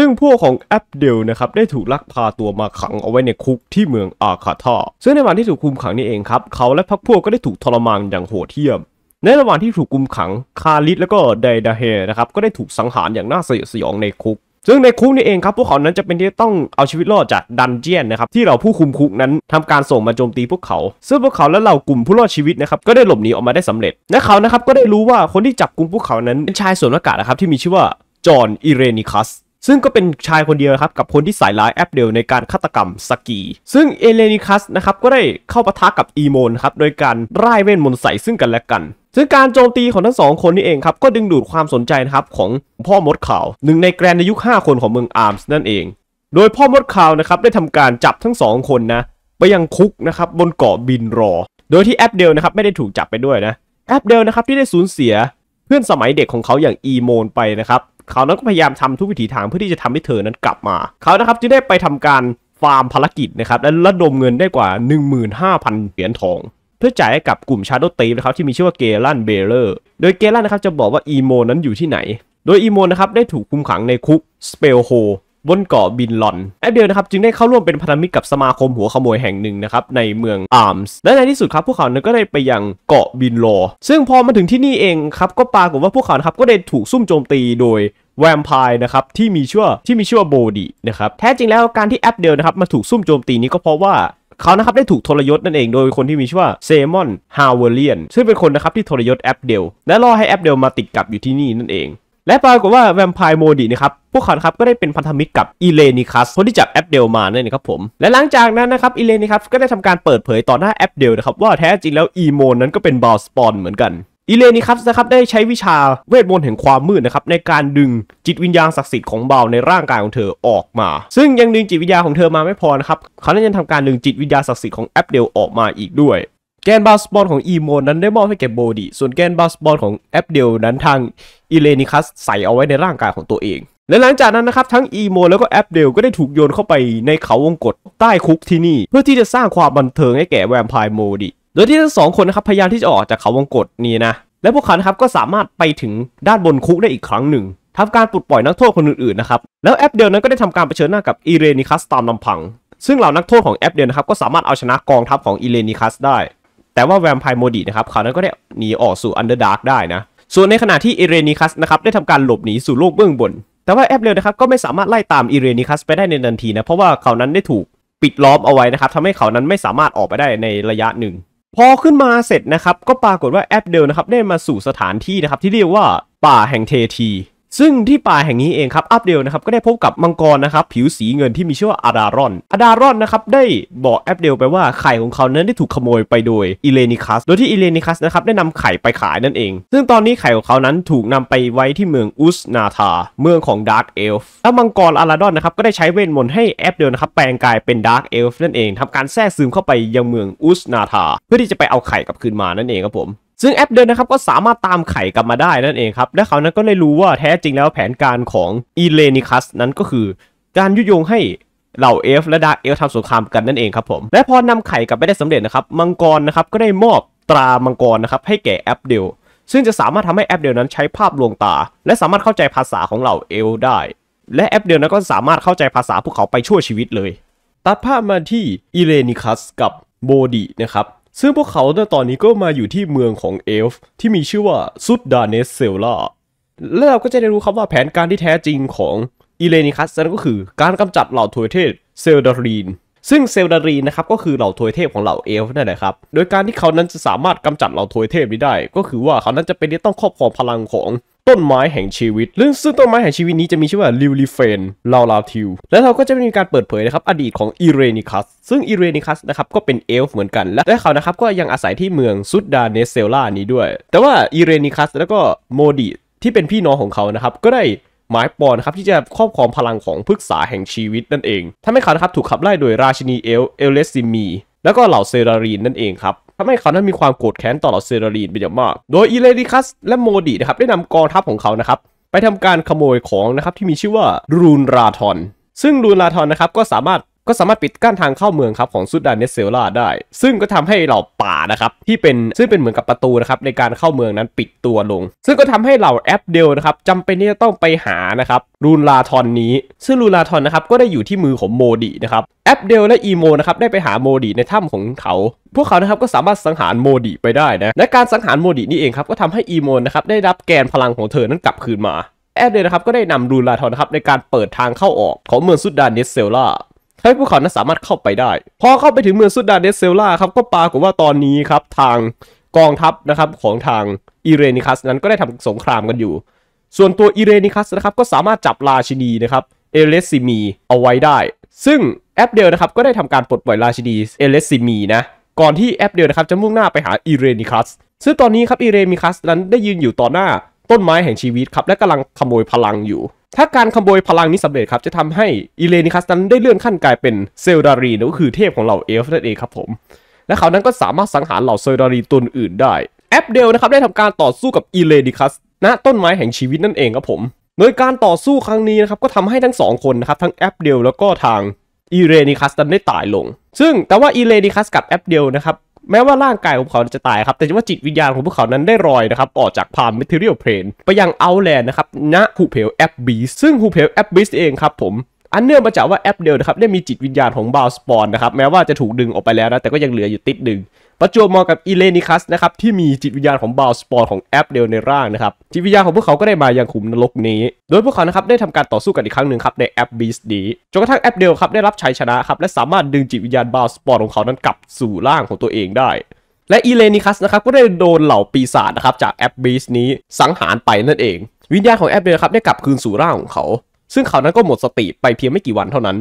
ซึ่งพวกของแอปเดลนะครับได้ถูกลักพาตัวมาขังเอาไว้ในคุกที่เมืองอาคา่าซึ่งในวันที่ถูกคุมขังนี่เองครับเขาและพรรคพวกก็ได้ถูกทรมานอย่างโหดเหี้ยม ในระหว่างที่ถูกคุมขังคาลิสและก็ไดดาเฮนะครับก็ได้ถูกสังหารอย่างน่าสยดสยองในคุก ซึ่งในคุกนี่เองครับพวกเขานั้นจะเป็นที่ต้องเอาชีวิตรอดจากดันเจียนนะครับที่เราผู้คุมคุกนั้น ทำการส่งมาโจมตีพวกเขาซึ่งพวกเขาและเหล่ากลุ่มผู้รอดชีวิตนะครับก็ได้หลบหนีออกมาได้สำเร็จ และเขานะครับก็ได้รู้ว่าคนที่จับกลุ่มพวกเขานั้นเป็นชายสวมหน้ากากนะครับที่มีชื่อว่าจอห์นอิเรนิคัสซึ่งก็เป็นชายคนเดียวครับ กับคนที่สายร้ายแอปเดียวในการฆาตกรรมสกี ซึ่งเอเลนิคัสนะครับก็ได้เข้าปะทะกับอีโมนครับโดยการร่ายเวทมนต์ใส่ซึ่งกันและกัน ซึ่งการโจมตีของทั้งสองคนนี้เองครับก็ดึงดูดความสนใจนะครับของพ่อมดข่าวหนึ่งในแกรนในยุค 5คนของเมืองอาร์มส์นั่นเอง โดยพ่อมดข่าวนะครับได้ทำการจับทั้งสองคนนะไปยังคุกนะครับบนเกาะบินรอ โดยที่แอปเดลนะครับไม่ได้ถูกจับไปด้วยนะแอปเดลนะครับที่ได้สูญเสีย เพื่อนสมัยเด็กของเขาอย่างอีโมนไปนะครับเขานั้นก็พยายามทำทุกวิถีทางเพื่อที่จะทำให้เธอนั้นกลับมา เขานะครับจึงได้ไปทำการฟาร์มภารกิจนะครับและระดมเงินได้กว่า 15,000 เหรียญทอง เพื่อจ่ายให้กับกลุ่มชาโดตีนะครับที่มีชื่อว่าเกลันเบเลอร์โดยเกลันนะครับจะบอกว่าอีโมนั้นอยู่ที่ไหน โดยอีโมนะครับได้ถูกคุมขังในคุกสเปลโฮบนเกาะบินลอนแอปเดียวนะครับจึงได้เข้าร่วมเป็นพันธมิตรกับสมาคมหัวขโมยแห่งหนึ่งนะครับในเมืองอาร์มส์และในที่สุดครับ พวกเขานั้นก็ได้ไปยังเกาะบินโลซึ่งพอมาถึงที่นี่เองครับก็ปรากฏว่าพวกเขาครับก็ได้ถูกซุ่มโจมตีโดยแวมไพร์นะครับที่มีชื่อที่มีชื่อว่าโบดีนะครับแท้จริงแล้วการที่แอปเดียวนะครับมาถูกซุ่มโจมตีนี้ก็เพราะว่าเขานะครับได้ถูกทรยศนั่นเองโดยคนที่มีชื่อว่าเซมอนฮาวเวเลียนซึ่งเป็นคนนะครับที่ทรยศแอปเดล และล่อให้แอปเดลมาติดกับอยู่ที่นี่นั่นเองและปรากฏว่าแวมไพร์โมดีนะครับ พวกเขาครับก็ได้เป็นพันธมิตรกับอีเลนิคัสคนที่จับแอปเดลมาเนี่ยนะครับผม และหลังจากนั้นนะครับอีเลนิคัสก็ได้ทำการเปิดเผยต่อหน้าแอปเดลนะครับว่าแท้จริงแล้วอีโมนนั้นก็เป็นบอสปอนเหมือนกันอีเลนิคัสนะครับได้ใช้วิชาเวทมนต์แห่งความมืดนะครับ ในการดึงจิตวิญญาณศักดิ์สิทธิ์ของเบาในร่างกายของเธอออกมา ซึ่งยังดึงจิตวิญญาณของเธอมาไม่พอนะครับเขายังทำการดึงจิตวิญญาณศักดิ์สิทธิ์ของแอปเดล ออกมาอีกด้วยแกนบาสบอลของอีโมนั้นได้มอบให้แก่โบดีส่วนแกนบาสบอลของแอปเดลนั้นทางอิเลนิคัสใส่เอาไว้ในร่างกายของตัวเอง และหลังจากนั้นนะครับ ทั้งอีโมแล้วก็แอปเดลก็ได้ถูกโยนเข้าไปในเขาวงกตใต้คุกที่นี่ เพื่อที่จะสร้างความบันเทิงให้แก่แวมไพร์โมดีโดยที่ทั้งสองคนนะครับพยายามที่จะออกจากเขาวงกตนี้นะ และพวกเขาครับก็สามารถไปถึงด้านบนคุกได้อีกครั้งหนึ่งทำการปลดปล่อยนักโทษคนอื่นๆนะครับ แล้วแอปเดลนั้นก็ได้ทำการเผชิญหน้ากับอิเรนิคัสตามลำพัง ซึ่งเหล่านักโทษของแอปเดลนะครับก็สามารถเอาชนะกองทัพของอิเรนิคัสได้แต่ว่าแวมไพร์โมดีนะครับเขานั้นก็ได้หนีออกสู่อันเดอร์ดาร์กได้นะ ส่วนในขณะที่เอเรนิคัสนะครับได้ทำการหลบหนีสู่โลกเบื้องบน แต่ว่าแอปเรลนะครับก็ไม่สามารถไล่ตามเอเรนิคัสไปได้ในทันทีนะเพราะว่าเขานั้นได้ถูกปิดล้อมเอาไว้นะครับทำให้เขานั้นไม่สามารถออกไปได้ในระยะหนึ่ง พอขึ้นมาเสร็จนะครับก็ปรากฏว่าแอปเดลนะครับได้มาสู่สถานที่นะครับที่เรียกว่าป่าแห่งเททีซึ่งที่ป่าแห่งนี้เองครับอัปเดลนะครับก็ได้พบกับมังกรนะครับผิวสีเงินที่มีชื่อว่าอาดารอนอาดารอนนะครับได้บอกอัปเดลไปว่าไข่ของเขานั้นได้ถูกขโมยไปโดยอิเลนิคัสโดยที่อิเลนิคัสนะครับได้นำไข่ไปขายนั่นเอง ซึ่งตอนนี้ไข่ของเขานั้นถูกนำไปไว้ที่เมืองอุสนาธาเมืองของดาร์กเอลฟ์แล้วมังกรอาราดอนนะครับก็ได้ใช้เวทมนต์ให้แอปเดลนะครับแปลงกายเป็นดาร์กเอลฟ์นั่นเองทำการแทรกซึมเข้าไปยังเมืองอุสนาธาเพื่อที่จะไปเอาไข่กลับคืนมานั่นเองครับผมซึ่งแอปเดินนะครับก็สามารถตามไข่กลับมาได้นั่นเองครับและเขานั้นก็เลยรู้ว่าแท้จริงแล้วแผนการของอีเลนิคัสนั้นก็คือการยุยงให้เหล่าเอฟและดาเอลทำสงครามกันนั่นเองครับผมและพอนำไข่กลับไปได้สำเร็จนะครับมังกรนะครับก็ได้มอบตรามังกรนะครับให้แก่แอปเดล ซึ่งจะสามารถทำให้แอปเดลนั้นใช้ภาพลวงตา และสามารถเข้าใจภาษาของเหล่าเอลได้ และแอปเดลนั้นก็สามารถเข้าใจภาษาพวกเขาไปชั่วชีวิตเลย ตัดภาพมาที่อิเลนิคัสกับโบดีนะครับซึ่งพวกเขาในตอนนี้ก็มาอยู่ที่เมืองของเอลฟ์ที่มีชื่อว่าซุดดาเนสเซลล่า และเราก็จะได้รู้ครับว่าแผนการที่แท้จริงของอิเลนิคัสนั่นก็คือการกำจัดเหล่าทวยเทพเซลดารีน ซึ่งเซลดารีนนะครับก็คือเหล่าทวยเทพของเหล่าเอลฟ์นั่นแหละครับ โดยการที่เขานั้นจะสามารถกำจัดเหล่าทวยเทพนี้ได้ ก็คือว่าเขานั้นจะเป็นที่ต้องครอบครองพลังของต้นไม้แห่งชีวิตเรื่องซึ่งต้นไม้แห่งชีวิตนี้จะมีชื่อว่าลิวลิเฟนลาลาทิว และเราก็จะมีการเปิดเผยนะครับอดีตของอิเรนิคัส ซึ่งอิเรนิคัสนะครับก็เป็นเอลฟ์เหมือนกัน และเขานะครับก็ยังอาศัยที่เมืองซุดดาเนเซล่านี้ด้วย แต่ว่าอิเรนิคัสแล้วก็โมดิที่เป็นพี่น้องของเขานะครับ ก็ได้หมายปอนครับที่จะครอบครองพลังของพฤกษาแห่งชีวิตนั่นเองทาให้เขานะครับถูกขับไล่โดยราชินีเอล เอลเลสซิมี แล้วก็เหล่าเซรารีนนั่นเองครับทำให้เขานั้นมีความโกรธแค้นต่อเหล่าเซรลีนเป็นอย่างมาก โดยอีเลริคัสและโมดีนะครับได้นำกองทัพของเขานะครับ ไปทำการขโมยของนะครับที่มีชื่อว่ารูนราทอน ซึ่งรูนราทอนนะครับก็สามารถก็สามารถปิดกั้นทางเข้าเมืองครับของซูดานเนสเซลลาได้ ซึ่งก็ทำให้เหล่าป่านะครับที่เป็นซึ่งเป็นเหมือนกับประตูนะครับในการเข้าเมืองนั้นปิดตัวลง ซึ่งก็ทำให้เหล่าแอปเดลนะครับจำเป็นที่จะต้องไปหานะครับรูนลาทอนนี้ซึ่งรูนลาทอนนะครับก็ได้อยู่ที่มือของโมดีนะครับแอปเดลและอีโมนะครับได้ไปหาโมดีในถ้ำของเขา พวกเขานะครับก็สามารถสังหารโมดีไปได้นะและการสังหารโมดีนี่เองครับก็ทำให้อีโมนะครับได้รับแกนพลังของเธอนั้นกลับคืนมาแอปเดลนะครับก็ได้นำรูลาทอนนะครับในการเปิดทางเข้าออกของเมืองซุดานเนสเซลาให้พวกเขานั้นสามารถเข้าไปได้ พอเข้าไปถึงเมืองซุดาเดสเซลล่าครับก็ปรากฏว่าตอนนี้ครับทางกองทัพนะครับของทางอิเรนิคัสนั้นก็ได้ทำสงครามกันอยู่ ส่วนตัวอิเรนิคัสนะครับก็สามารถจับราชินีนะครับเอเลสซิมีเอาไว้ได้ ซึ่งแอปเดลนะครับก็ได้ทำการปลดปล่อยราชินีเอเลสซิมีนะ ก่อนที่แอปเดลนะครับจะมุ่งหน้าไปหาอิเรนิคัส ซึ่งตอนนี้ครับอิเรนิคัสนั้นได้ยืนอยู่ต่อหน้าต้นไม้แห่งชีวิตครับและกำลังขโมยพลังอยู่ถ้าการขโมยพลังนี้สำเร็จครับ จะทำให้อิเลนิคัสนั้นได้เลื่อนขั้นกลายเป็นเซลดารีนั่นก็คือเทพของเหล่าเอลฟ์นั่นเองครับผม และเขานั้นก็สามารถสังหารเหล่าเซลดารีตนอื่นได้แอปเดลนะครับได้ทำการต่อสู้กับอิเลนิคัสณต้นไม้แห่งชีวิตนั่นเองครับผมโดยการต่อสู้ครั้งนี้นะครับก็ทำให้ทั้งสองคนนะครับทั้งแอปเดลแล้วก็ทางอิเลนิคัสนั้นได้ตายลง ซึ่งแต่ว่าอิเลนิคัสกับแอปเดลนะครับแม้ว่าร่างกายของเขาจะตายครับ แต่ว่าจิตวิญญาณของพวกเขานั้นได้ลอยนะครับออกจากพามเมทิเรียลเพลนไปยังเอาแลนด์นะครับณหุเพลแอปบีซึ่งหุเพลแอปบีเองครับผม อันเนื่องมาจากว่าแอปเดลนะครับได้มีจิตวิญญาณของบาวสปอนนะครับ แม้ว่าจะถูกดึงออกไปแล้วนะ แต่ก็ยังเหลืออยู่ติดหนึ่งประจวบเหมาะกับอีเลนิคัสนะครับที่มีจิตวิญญาณของบาวสปอร์ของแอปเดลในร่างนะครับจิตวิญญาณของพวกเขาก็ได้มาอย่างขุมนรกนี้ โดยพวกเขานะครับได้ทำการต่อสู้กันอีกครั้งหนึ่งครับในแอปบีสดีจนกระทั่งแอปเดลครับได้รับชัยชนะครับและสามารถดึงจิตวิญญาณบาวสปอร์ของเขานั้นกลับสู่ร่างของตัวเองได้ และอีเลนิคัสนะครับก็ได้โดนเหล่าปีศาจนะครับจากแอปบีสนี้สังหารไปนั่นเอง วิญญาณของแอปเดลครับได้กลับคืนสู่ร่างของเขาซึ่งเขานั้นก็หมดสติไปเพียงไม่กี่วันเท่านั้น